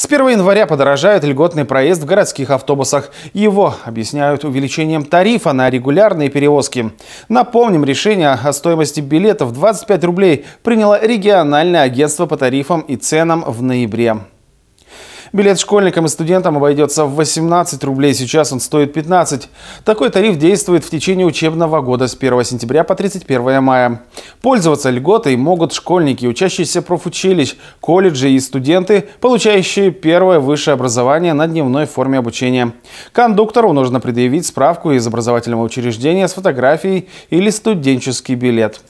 С 1 января подорожает льготный проезд в городских автобусах. Его объясняют увеличением тарифа на регулярные перевозки. Напомним, решение о стоимости билетов 25 рублей приняло региональное агентство по тарифам и ценам в ноябре. Билет школьникам и студентам обойдется в 18 рублей, сейчас он стоит 15. Такой тариф действует в течение учебного года с 1 сентября по 31 мая. Пользоваться льготой могут школьники, учащиеся профучилищ, колледжи и студенты, получающие первое высшее образование на дневной форме обучения. Кондуктору нужно предъявить справку из образовательного учреждения с фотографией или студенческий билет.